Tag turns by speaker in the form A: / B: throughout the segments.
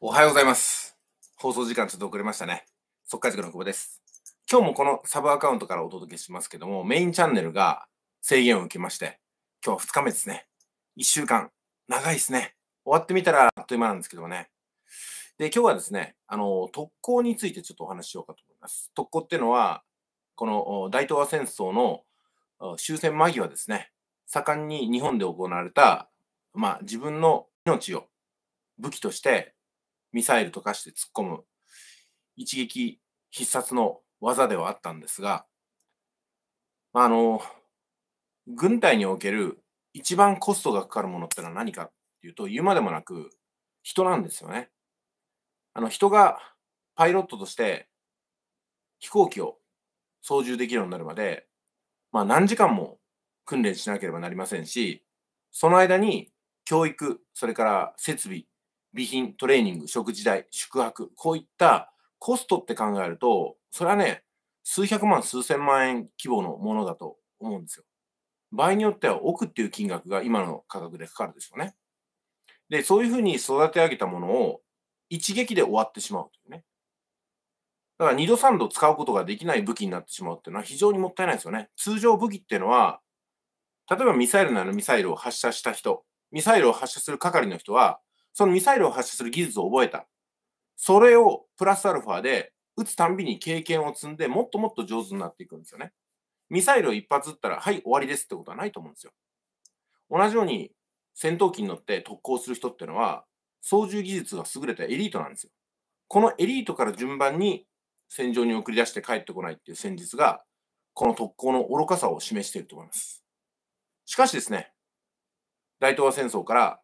A: おはようございます。放送時間ちょっと遅れましたね。速解塾の久保です。今日もこのサブアカウントからお届けしますけども、メインチャンネルが制限を受けまして、今日は2日目ですね。1週間。長いですね。終わってみたらあっという間なんですけどもね。で、今日はですね、あの、特攻についてちょっとお話ししようかと思います。特攻っていうのは、この大東亜戦争の終戦間際ですね、盛んに日本で行われた、まあ自分の命を武器としてミサイルとかして突っ込む一撃必殺の技ではあったんですが、あの、軍隊における一番コストがかかるものってのは何かっていうと、言うまでもなく人なんですよね。あの人がパイロットとして飛行機を操縦できるようになるまで、まあ何時間も訓練しなければなりませんし、その間に教育、それから設備、備品、トレーニング、食事代、宿泊、こういったコストって考えると、それはね、数百万、数千万円規模のものだと思うんですよ。場合によっては億っていう金額が今の価格でかかるでしょうね。で、そういうふうに育て上げたものを一撃で終わってしまうというね。だから二度三度使うことができない武器になってしまうっていうのは非常にもったいないですよね。通常武器っていうのは、例えばミサイルならミサイルを発射した人、ミサイルを発射する係の人は、そのミサイルを発射する技術を覚えた。それをプラスアルファで撃つたんびに経験を積んで、もっともっと上手になっていくんですよね。ミサイルを一発撃ったら、はい、終わりですってことはないと思うんですよ。同じように戦闘機に乗って特攻する人っていうのは、操縦技術が優れたエリートなんですよ。このエリートから順番に戦場に送り出して帰ってこないっていう戦術が、この特攻の愚かさを示していると思います。しかしですね、大東亜戦争から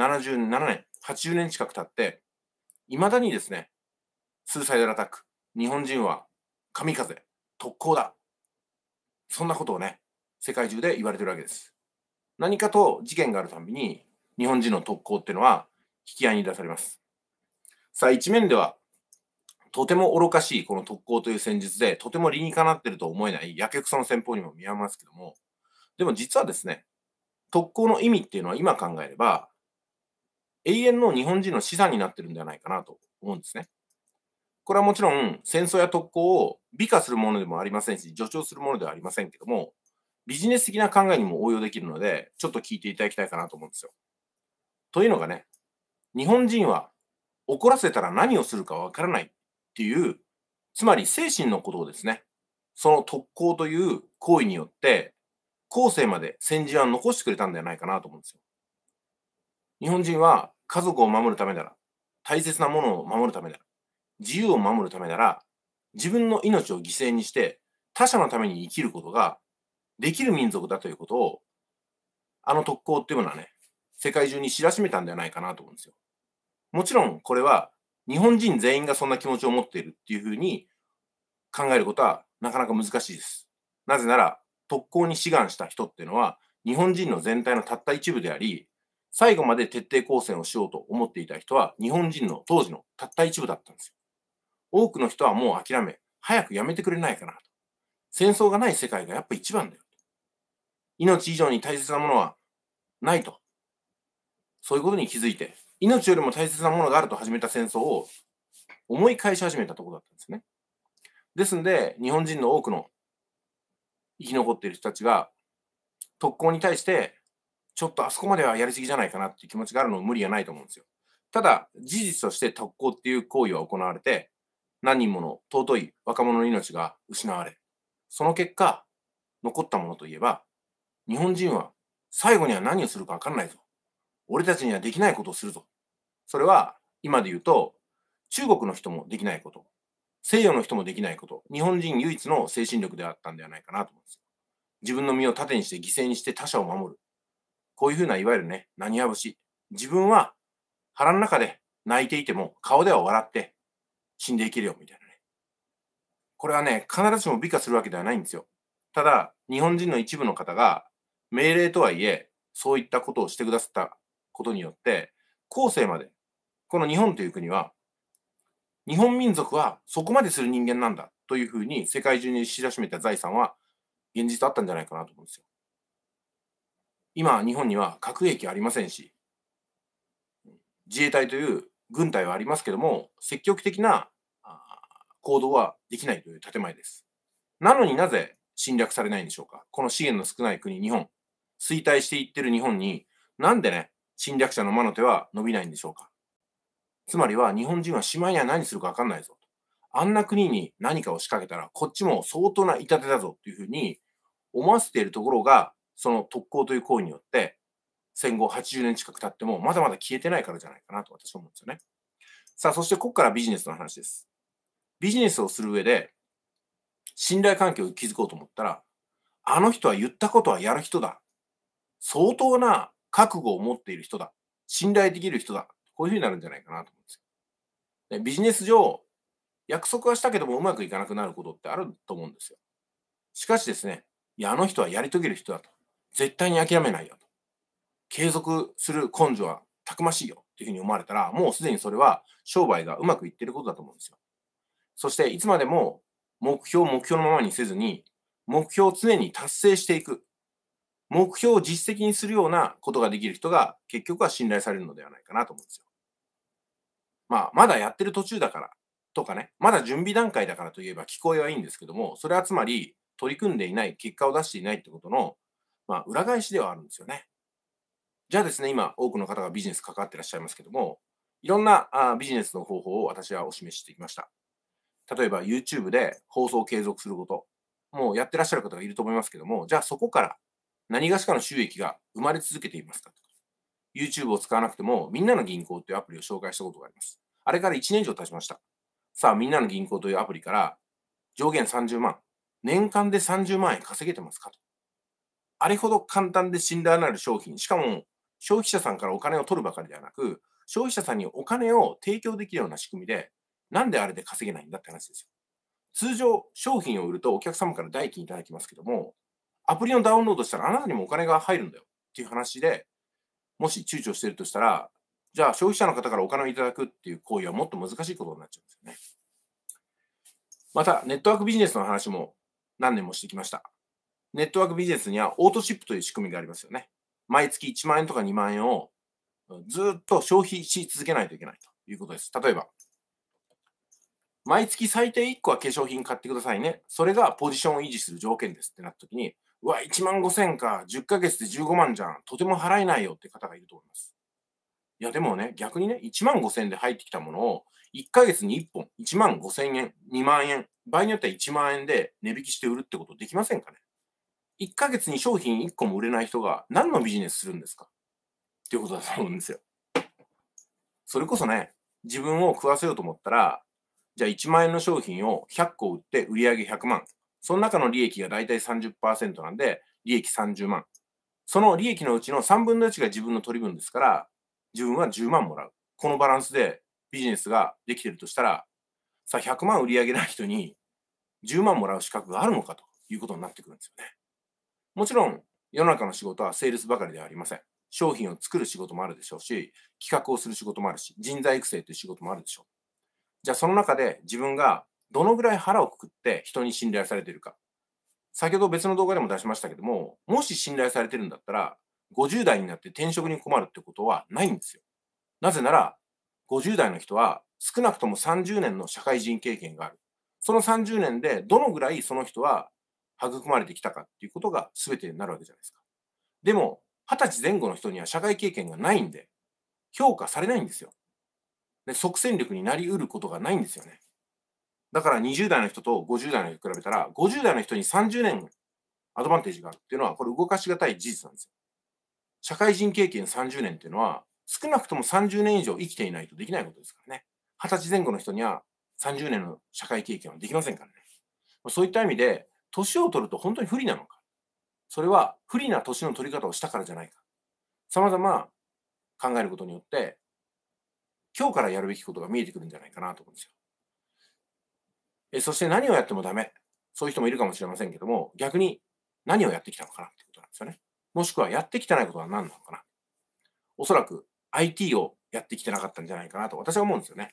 A: 77年、80年近く経って、いまだにですね、スーサイドアタック、日本人は神風、特攻だ。そんなことをね、世界中で言われてるわけです。何かと事件があるたびに、日本人の特攻っていうのは引き合いに出されます。さあ、一面では、とても愚かしいこの特攻という戦術で、とても理にかなってると思えないやけくその戦法にも見えますけども、でも実はですね、特攻の意味っていうのは今考えれば、永遠の日本人の資産になってるんじゃないかなと思うんですね。これはもちろん戦争や特攻を美化するものでもありませんし、助長するものではありませんけども、ビジネス的な考えにも応用できるので、ちょっと聞いていただきたいかなと思うんですよ。というのがね、日本人は怒らせたら何をするかわからないっていう、つまり精神のことをですね、その特攻という行為によって、後世まで先人は残してくれたんではないかなと思うんですよ。日本人は家族を守るためなら、大切なものを守るためなら、自由を守るためなら、自分の命を犠牲にして他者のために生きることができる民族だということを、あの特攻っていうのはね、世界中に知らしめたんではないかなと思うんですよ。もちろんこれは日本人全員がそんな気持ちを持っているっていうふうに考えることはなかなか難しいです。なぜなら特攻に志願した人っていうのは日本人の全体のたった一部であり、最後まで徹底抗戦をしようと思っていた人は日本人の当時のたった一部だったんですよ。多くの人はもう諦め、早くやめてくれないかなと。戦争がない世界がやっぱ一番だよ。命以上に大切なものはないと。そういうことに気づいて、命よりも大切なものがあると始めた戦争を思い返し始めたところだったんですね。ですんで、日本人の多くの生き残っている人たちが特攻に対してちょっとあそこまではやりすぎじゃないかなっていう気持ちがあるのも無理はないと思うんですよ。ただ、事実として特攻っていう行為は行われて、何人もの尊い若者の命が失われ、その結果、残ったものといえば、日本人は最後には何をするか分かんないぞ。俺たちにはできないことをするぞ。それは、今で言うと、中国の人もできないこと、西洋の人もできないこと、日本人唯一の精神力であったんではないかなと思うんです自分の身を盾にして犠牲にして他者を守る。こういうふうないわゆるね、何ぶ節。自分は腹の中で泣いていても顔では笑って死んでいけるよみたいなね。これはね、必ずしも美化するわけではないんですよ。ただ、日本人の一部の方が命令とはいえ、そういったことをしてくださったことによって、後世まで、この日本という国は、日本民族はそこまでする人間なんだというふうに世界中に知らしめた財産は現実あったんじゃないかなと思うんですよ。今、日本には核兵器ありませんし、自衛隊という軍隊はありますけども、積極的な行動はできないという建前です。なのになぜ侵略されないんでしょうか。この資源の少ない国、日本、衰退していってる日本に、なんでね、侵略者の魔の手は伸びないんでしょうか。つまりは、日本人はしまいには何するかわかんないぞ。あんな国に何かを仕掛けたら、こっちも相当な痛手だぞというふうに思わせているところが、その特攻という行為によって、戦後80年近く経っても、まだまだ消えてないからじゃないかなと私は思うんですよね。さあ、そしてここからビジネスの話です。ビジネスをする上で、信頼関係を築こうと思ったら、あの人は言ったことはやる人だ。相当な覚悟を持っている人だ。信頼できる人だ。こういうふうになるんじゃないかなと思うんですよ。でビジネス上、約束はしたけどもうまくいかなくなることってあると思うんですよ。しかしですね、いや、あの人はやり遂げる人だと。絶対に諦めないよ継続する根性はたくましいよっていうふうに思われたら、もうすでにそれは商売がうまくいってることだと思うんですよ。そして、いつまでも目標を目標のままにせずに、目標を常に達成していく。目標を実績にするようなことができる人が結局は信頼されるのではないかなと思うんですよ。まあ、まだやってる途中だからとかね、まだ準備段階だからといえば聞こえはいいんですけども、それはつまり取り組んでいない、結果を出していないってことのまあ、裏返しではあるんですよね。じゃあですね、今、多くの方がビジネス関わってらっしゃいますけども、いろんなあビジネスの方法を私はお示ししてきました。例えば YouTube で放送を継続すること、もうやってらっしゃる方がいると思いますけども、じゃあそこから何がしかの収益が生まれ続けていますか YouTube を使わなくても、みんなの銀行というアプリを紹介したことがあります。あれから1年以上経ちました。さあ、みんなの銀行というアプリから上限30万、年間で30万円稼げてますかと。あれほど簡単で信頼のある商品、しかも消費者さんからお金を取るばかりではなく、消費者さんにお金を提供できるような仕組みで、なんであれで稼げないんだって話ですよ。通常、商品を売るとお客様から代金いただきますけども、アプリをダウンロードしたらあなたにもお金が入るんだよっていう話で、もし躊躇してるとしたら、じゃあ消費者の方からお金をいただくっていう行為はもっと難しいことになっちゃうんですよね。また、ネットワークビジネスの話も何年もしてきました。ネットワークビジネスにはオートシップという仕組みがありますよね。毎月1万円とか2万円をずっと消費し続けないといけないということです。例えば、毎月最低1個は化粧品買ってくださいね。それがポジションを維持する条件ですってなった時に、うわ、1万5千か、10ヶ月で15万じゃん。とても払えないよって方がいると思います。いや、でもね、逆にね、1万5千で入ってきたものを、1ヶ月に1本、1万5千円、2万円、場合によっては1万円で値引きして売るってことできませんかね1ヶ月に商品1個も売れない人が何のビジネスするんですかっていうことだと思うんですよ。それこそね、自分を食わせようと思ったら、じゃあ1万円の商品を100個売って売り上げ100万。その中の利益がだいたい30%なんで、利益30万。その利益のうちの3分の1が自分の取り分ですから、自分は10万もらう。このバランスでビジネスができてるとしたら、さあ100万売り上げない人に10万もらう資格があるのかということになってくるんですよね。もちろん、世の中の仕事はセールスばかりではありません。商品を作る仕事もあるでしょうし、企画をする仕事もあるし、人材育成という仕事もあるでしょう。じゃあ、その中で自分がどのぐらい腹をくくって人に信頼されているか。先ほど別の動画でも出しましたけども、もし信頼されてるんだったら、50代になって転職に困るってことはないんですよ。なぜなら、50代の人は少なくとも30年の社会人経験がある。その30年でどのぐらいその人は育まれてきたかっていうことが全てになるわけじゃないですか。でも、二十歳前後の人には社会経験がないんで、評価されないんですよ。で即戦力になりうることがないんですよね。だから20代の人と50代の人に比べたら、50代の人に30年アドバンテージがあるっていうのは、これ動かしがたい事実なんですよ。社会人経験30年っていうのは、少なくとも30年以上生きていないとできないことですからね。20歳前後の人には30年の社会経験はできませんからね。そういった意味で、年を取ると本当に不利なのかそれは不利な年の取り方をしたからじゃないか。様々考えることによって、今日からやるべきことが見えてくるんじゃないかなと思うんですよ。えそして何をやってもダメ。そういう人もいるかもしれませんけども、逆に何をやってきたのかなってことなんですよね。もしくはやってきてないことは何なのかな。おそらく IT をやってきてなかったんじゃないかなと私は思うんですよね。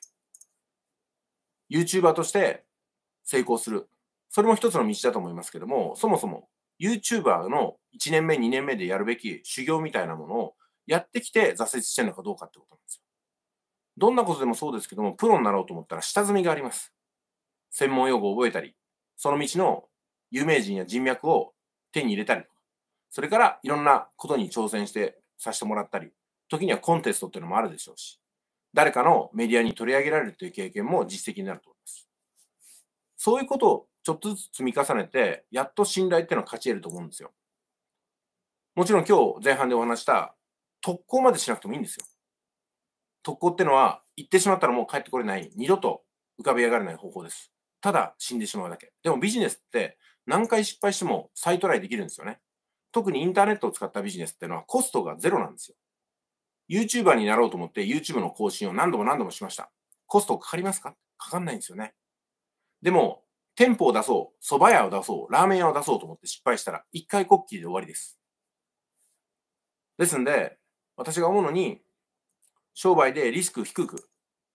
A: YouTuber として成功する。それも一つの道だと思いますけども、そもそも YouTuber の1年目、2年目でやるべき修行みたいなものをやってきて挫折してるのかどうかってことなんですよ。どんなことでもそうですけども、プロになろうと思ったら下積みがあります。専門用語を覚えたり、その道の有名人や人脈を手に入れたり、それからいろんなことに挑戦してさせてもらったり、時にはコンテストっていうのもあるでしょうし、誰かのメディアに取り上げられるという経験も実績になると思います。そういうことをちょっとずつ積み重ねて、やっと信頼っていうのは勝ち得ると思うんですよ。もちろん今日前半でお話した特攻までしなくてもいいんですよ。特攻ってのは、行ってしまったらもう帰ってこれない、二度と浮かび上がれない方法です。ただ死んでしまうだけ。でもビジネスって何回失敗しても再トライできるんですよね。特にインターネットを使ったビジネスってのはコストがゼロなんですよ。YouTuber になろうと思って YouTube の更新を何度も何度もしました。コストかかりますかかかんないんですよね。でも、店舗を出そう、蕎麦屋を出そう、ラーメン屋を出そうと思って失敗したら、一回こっきりで終わりです。ですんで、私が思うのに、商売でリスク低く、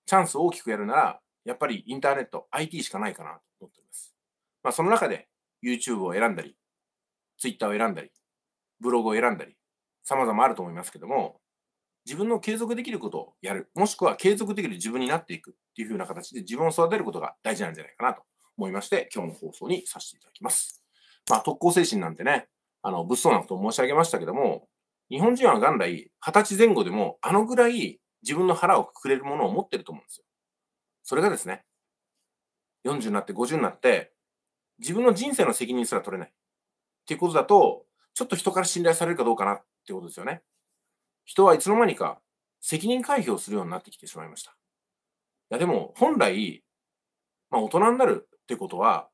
A: チャンスを大きくやるなら、やっぱりインターネット、IT しかないかなと思っております。まあ、その中で YouTube を選んだり、Twitter を選んだり、ブログを選んだり、様々あると思いますけども、自分の継続できることをやる、もしくは継続できる自分になっていくっていう風な形で自分を育てることが大事なんじゃないかなと思いまして、今日の放送にさせていただきます。まあ、特攻精神なんてね、あの、物騒なことを申し上げましたけども、日本人は元来、二十歳前後でも、あのぐらい自分の腹をくくれるものを持ってると思うんですよ。それがですね、40になって、50になって、自分の人生の責任すら取れない。っていうことだと、ちょっと人から信頼されるかどうかなってことですよね。人はいつの間にか責任回避をするようになってきてしまいました。いや、でも、本来、まあ、大人になるってことは、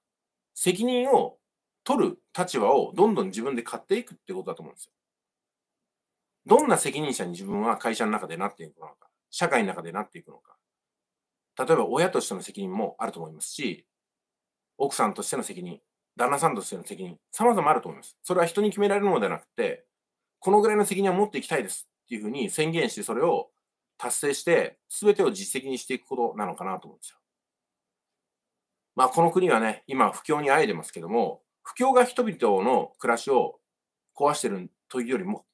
A: 責任を取る立場をどんどん自分で買っていくってことだと思うんですよ。どんな責任者に自分は会社の中でなっていくのか、社会の中でなっていくのか。例えば親としての責任もあると思いますし、奥さんとしての責任、旦那さんとしての責任、様々あると思います。それは人に決められるのではなくて、このぐらいの責任を持っていきたいですっていうふうに宣言して、それを達成して、全てを実績にしていくことなのかなと思うんですよ。まあ、この国はね、今、不況にあえいでますけども、不況が人々の暮らしを壊してるというよりも、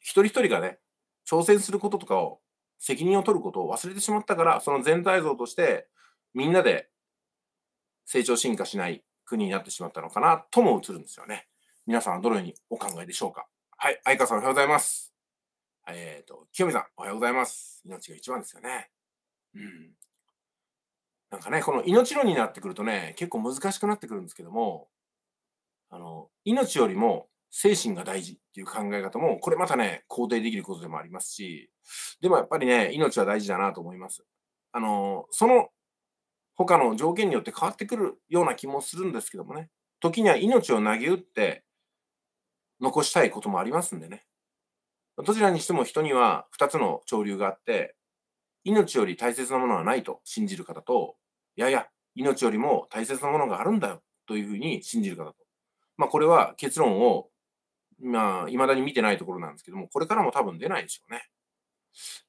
A: 一人一人がね、挑戦することとかを、責任を取ることを忘れてしまったから、その全体像として、みんなで成長進化しない国になってしまったのかなとも映るんですよね。皆さんはどのようにお考えでしょうか。はい、相川さんおはようございます。えっ、ー、と、清美さんおはようございます。命が一番ですよね。うん。なんかね、この命論になってくるとね、結構難しくなってくるんですけども、あの、命よりも精神が大事っていう考え方も、これまたね、肯定できることでもありますし、でもやっぱりね、命は大事だなと思います。あの、その他の条件によって変わってくるような気もするんですけどもね、時には命を投げ打って、残したいこともありますんでね。どちらにしても人には2つの潮流があって、命より大切なものはないと信じる方と、いやいや、命よりも大切なものがあるんだよというふうに信じるかだと。まあ、これは結論を、まあ、未だに見てないところなんですけども、これからも多分出ないでしょうね。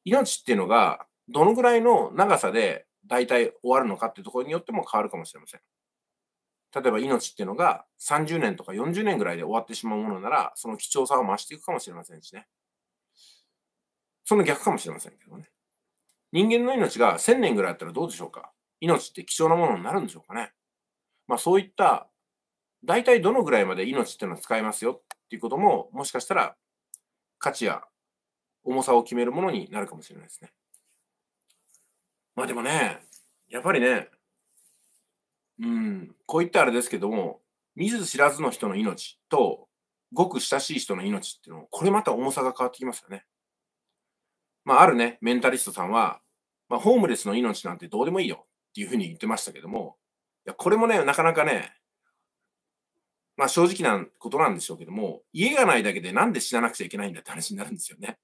A: 命っていうのが、どのぐらいの長さで大体終わるのかっていうところによっても変わるかもしれません。例えば命っていうのが30年とか40年ぐらいで終わってしまうものなら、その貴重さは増していくかもしれませんしね。その逆かもしれませんけどね。人間の命が1000年ぐらいあったらどうでしょうか命って貴重なものになるんでしょうかね。まあそういった、大体どのぐらいまで命っていうのは使えますよっていうことも、もしかしたら価値や重さを決めるものになるかもしれないですね。まあでもね、やっぱりね、うん、こういったあれですけども、見ず知らずの人の命と、ごく親しい人の命っていうのこれまた重さが変わってきますよね。まあ、あるね、メンタリストさんは、まあ、ホームレスの命なんてどうでもいいよっていうふうに言ってましたけども、いや、これもね、なかなかね、まあ正直なことなんでしょうけども、家がないだけでなんで死ななくちゃいけないんだって話になるんですよね。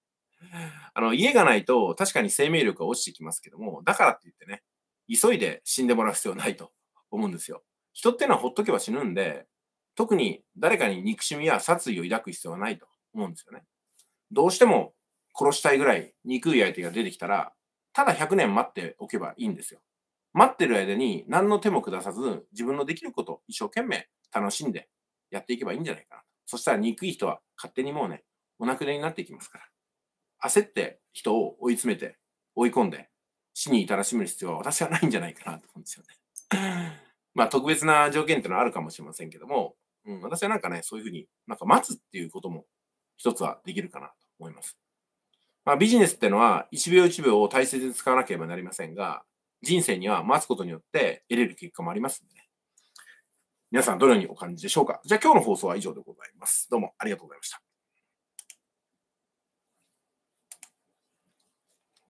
A: あの、家がないと確かに生命力は落ちてきますけども、だからって言ってね、急いで死んでもらう必要ないと思うんですよ。人ってのはほっとけば死ぬんで、特に誰かに憎しみや殺意を抱く必要はないと思うんですよね。どうしても殺したいぐらい憎い相手が出てきたら、ただ100年待っておけばいいんですよ。待ってる間に何の手も下さず、自分のできること一生懸命楽しんでやっていけばいいんじゃないかな。そしたら憎い人は勝手にもうね、お亡くなりになっていきますから。焦って人を追い詰めて、追い込んで、死に至らしめる必要は私はないんじゃないかなと思うんですよね。まあ特別な条件っていうのはあるかもしれませんけども、うん、私はなんかね、そういうふうになんか待つっていうことも一つはできるかなと思います。まあ、ビジネスっていうのは一秒一秒を大切に使わなければなりませんが、人生には待つことによって得れる結果もありますんでね。皆さんどのようにお感じでしょうかじゃあ今日の放送は以上でございます。どうもありがとうございました。